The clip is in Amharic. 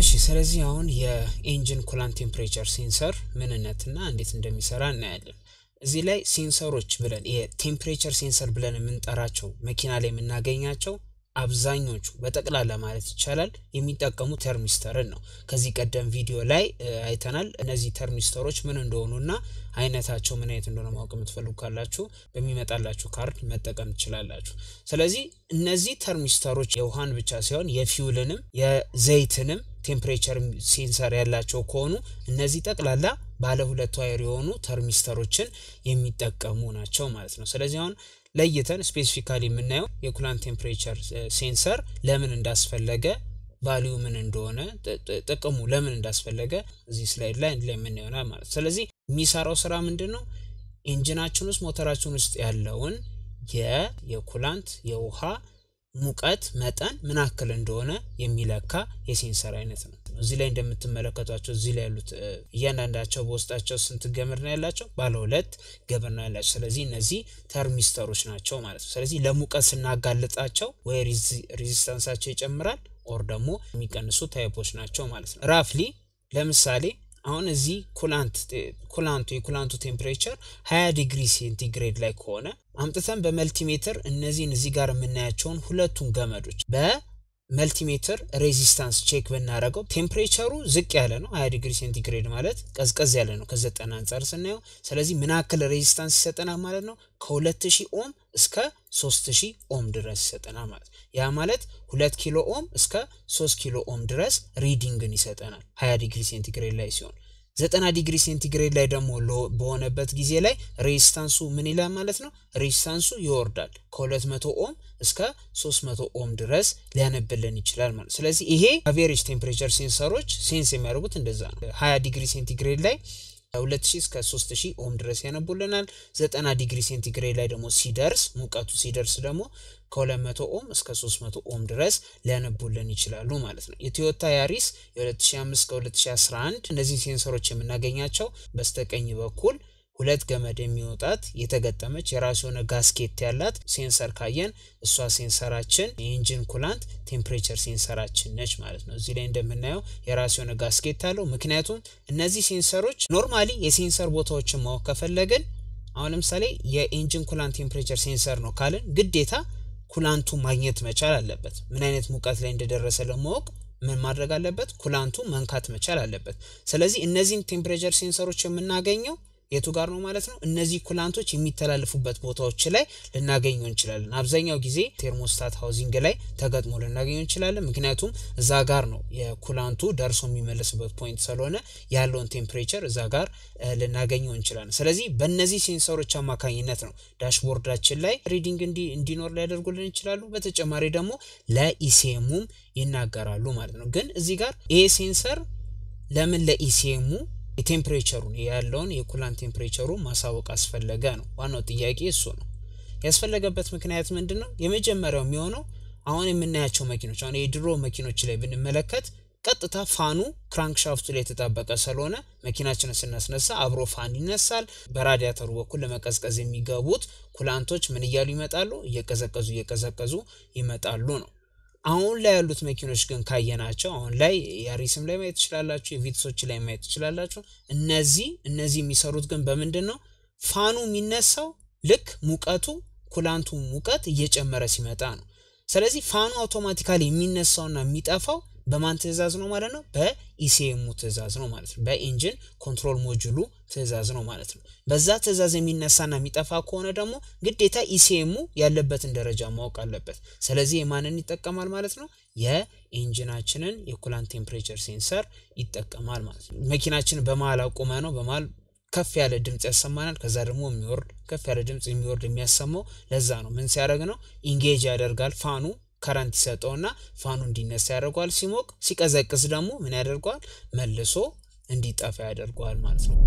እሺ ስለዚህ አሁን የኢንጂን ኩላንት ቴምፕሬቸር ሴንሰር ምንነትና እንዴት እንደሚሰራ እናያለን። እዚህ ላይ ሴንሰሮች ብለን የቴምፕሬቸር ሴንሰር ብለን የምንጠራቸው መኪና ላይ የምናገኛቸው አብዛኞቹ በጠቅላላ ማለት ይቻላል የሚጠቀሙ ተርሚስተርን ነው። ከዚህ ቀደም ቪዲዮ ላይ አይተናል። እነዚህ ተርሚስተሮች ምን እንደሆኑና አይነታቸው ምን አይነት እንደሆነ ማወቅ የምትፈልጉ ካላችሁ በሚመጣላችሁ ካርድ መጠቀም ትችላላችሁ። ስለዚህ እነዚህ ተርሚስተሮች የውሃን ብቻ ሳይሆን የፊውልንም የዘይትንም ቴምፕሬቸር ሴንሰር ያላቸው ከሆኑ እነዚህ ጠቅላላ ባለ ሁለት ዋየር የሆኑ ተርሚስተሮችን የሚጠቀሙ ናቸው ማለት ነው። ስለዚህ አሁን ለይተን ስፔሲፊካሊ የምናየው የኩላንት ቴምፕሬቸር ሴንሰር ለምን እንዳስፈለገ ቫሊዩ ምን እንደሆነ ጥቅሙ ለምን እንዳስፈለገ እዚህ ስላይድ ላይ ላይ ምን ይሆናል ማለት ስለዚህ የሚሰራው ስራ ምንድን ነው? ኢንጂናችን ውስጥ ሞተራችን ውስጥ ያለውን የኩላንት የውሃ ሙቀት መጠን ምን ያክል እንደሆነ የሚለካ የሴንሰር አይነት ነው። እዚህ ላይ እንደምትመለከቷቸው እዚህ ላይ ያሉት እያንዳንዳቸው በውስጣቸው ስንት ገመድ ነው ያላቸው? ባለ ሁለት ገመድ ነው ያላቸው። ስለዚህ እነዚህ ተርሚስተሮች ናቸው ማለት ነው። ስለዚህ ለሙቀት ስናጋልጣቸው ወይ ሬዚስታንሳቸው ይጨምራል ኦር ደግሞ የሚቀንሱ ታይፖች ናቸው ማለት ነው። ራፍሊ ለምሳሌ አሁን እዚህ ኩላንቱ የኩላንቱ ቴምፕሬቸር 20 ዲግሪ ሴንቲግሬድ ላይ ከሆነ አምጥተን በመልቲሜትር እነዚህን እዚህ ጋር የምናያቸውን ሁለቱን ገመዶች በ መልቲሜትር ሬዚስታንስ ቼክ ብናደረገው ቴምፕሬቸሩ ዝቅ ያለ ነው። ሀያ ዲግሪ ሴንቲግሬድ ማለት ቀዝቀዝ ያለ ነው ከዘጠና አንጻር ስናየው። ስለዚህ ምን ያክል ሬዚስታንስ ይሰጠናል ማለት ነው? ከሁለት ሺህ ኦም እስከ ሺህ ኦም ድረስ ይሰጠናል ማለት ነው። ያ ማለት ሁለት ኪሎ ኦም እስከ 3 ኪሎ ኦም ድረስ ሪዲንግን ይሰጠናል ሀያ ዲግሪ ሴንቲግሬድ ላይ ሲሆን ዘጠና ዲግሪ ሴንቲግሬድ ላይ ደግሞ በሆነበት ጊዜ ላይ ሬዚስታንሱ ምን ይላል ማለት ነው? ሬዚስታንሱ ይወርዳል ከ መቶ ኦም እስከ 300 ኦም ድረስ ሊያነብልን ይችላል ማለት። ስለዚህ ይሄ አቬሬጅ ቴምፕሬቸር ሴንሰሮች ሴንስ የሚያደርጉት እንደዛ ነው። 20 ዲግሪ ሴንቲግሬድ ላይ 2000 እስከ 3000 ኦም ድረስ ያነቡልናል። 90 ዲግሪ ሴንቲግሬድ ላይ ደግሞ ሲደርስ ሙቀቱ ሲደርስ ደግሞ ከ200 ኦም እስከ 300 ኦም ድረስ ሊያነቡልን ይችላሉ ማለት ነው። የቶዮታ ያሪስ የ2005 እስከ 2011 እነዚህ ሴንሰሮች የምናገኛቸው በስተቀኝ በኩል ሁለት ገመድ የሚወጣት የተገጠመች የራሱ የሆነ ጋስኬት ያላት ሴንሰር ካየን እሷ ሴንሰራችን የኢንጂን ኩላንት ቴምፕሬቸር ሴንሰራችን ነች ማለት ነው። እዚህ ላይ እንደምናየው የራሱ የሆነ ጋስኬት አለው። ምክንያቱም እነዚህ ሴንሰሮች ኖርማሊ የሴንሰር ቦታዎችን ማወቅ ከፈለግን አሁን ለምሳሌ የኢንጂን ኩላንት ቴምፕሬቸር ሴንሰር ነው ካልን ግዴታ ኩላንቱ ማግኘት መቻል አለበት። ምን አይነት ሙቀት ላይ እንደደረሰ ለማወቅ ምን ማድረግ አለበት? ኩላንቱ መንካት መቻል አለበት። ስለዚህ እነዚህን ቴምፕሬቸር ሴንሰሮች የምናገኘው የቱ ጋር ነው ማለት ነው? እነዚህ ኩላንቶች የሚተላለፉበት ቦታዎች ላይ ልናገኘው እንችላለን። አብዛኛው ጊዜ ቴርሞስታት ሃውዚንግ ላይ ተገጥሞ ልናገኘው እንችላለን። ምክንያቱም እዛ ጋር ነው የኩላንቱ ደርሶ የሚመለስበት ፖይንት ስለሆነ ያለውን ቴምፕሬቸር እዛ ጋር ልናገኘው እንችላለን። ስለዚህ በእነዚህ ሴንሰሮች አማካኝነት ነው ዳሽቦርዳችን ላይ ሪዲንግ እንዲኖር ሊያደርጉልን ይችላሉ። በተጨማሪ ደግሞ ለኢሲኤሙም ይናገራሉ ማለት ነው። ግን እዚህ ጋር ይሄ ሴንሰር ለምን ለኢሲኤሙ የቴምፕሬቸሩን ያለውን የኩላን ቴምፕሬቸሩ ማሳወቅ አስፈለገ ነው። ዋናው ጥያቄ እሱ ነው። ያስፈለገበት ምክንያት ምንድን ነው? የመጀመሪያው የሚሆነው አሁን የምናያቸው መኪኖች አሁን የድሮ መኪኖች ላይ ብንመለከት ቀጥታ ፋኑ ክራንክሻፍቱ ላይ የተጣበቀ ስለሆነ መኪናችን ስናስነሳ አብሮ ፋን ይነሳል። በራዲያተሩ በኩል ለመቀዝቀዝ የሚገቡት ኩላንቶች ምን እያሉ ይመጣሉ? እየቀዘቀዙ እየቀዘቀዙ ይመጣሉ ነው። አሁን ላይ ያሉት መኪኖች ግን ካየናቸው አሁን ላይ የሪስም ላይ ማየት ትችላላችሁ፣ የቪትሶች ላይ ማየት ትችላላችሁ። እነዚህ እነዚህ የሚሰሩት ግን በምንድን ነው? ፋኑ የሚነሳው ልክ ሙቀቱ ኩላንቱ ሙቀት እየጨመረ ሲመጣ ነው። ስለዚህ ፋኑ አውቶማቲካሊ የሚነሳውና የሚጠፋው በማን ትእዛዝ ነው ማለት ነው? በኢሲኤሙ ትእዛዝ ነው ማለት ነው። በኢንጂን ኮንትሮል ሞጁሉ ትእዛዝ ነው ማለት ነው። በዛ ትእዛዝ የሚነሳና የሚጠፋ ከሆነ ደግሞ ግዴታ ኢሲኤሙ ያለበትን ደረጃ ማወቅ አለበት። ስለዚህ የማንን ይጠቀማል ማለት ነው? የኢንጂናችንን የኩላንት ቴምፕሬቸር ሴንሰር ይጠቀማል ማለት ነው። መኪናችን በመሀል አቁመ ነው በመሀል ከፍ ያለ ድምፅ ያሰማናል። ከዛ ደግሞ የሚወርድ ከፍ ያለ ድምፅ የሚወርድ የሚያሰማው ለዛ ነው። ምን ሲያደርግ ነው? ኢንጌጅ ያደርጋል ፋኑ ከረንት ይሰጠውና ፋኑ እንዲነሳ ያደርገዋል። ሲሞቅ ሲቀዘቅዝ ደግሞ ምን ያደርገዋል? መልሶ እንዲጠፋ ያደርገዋል ማለት ነው።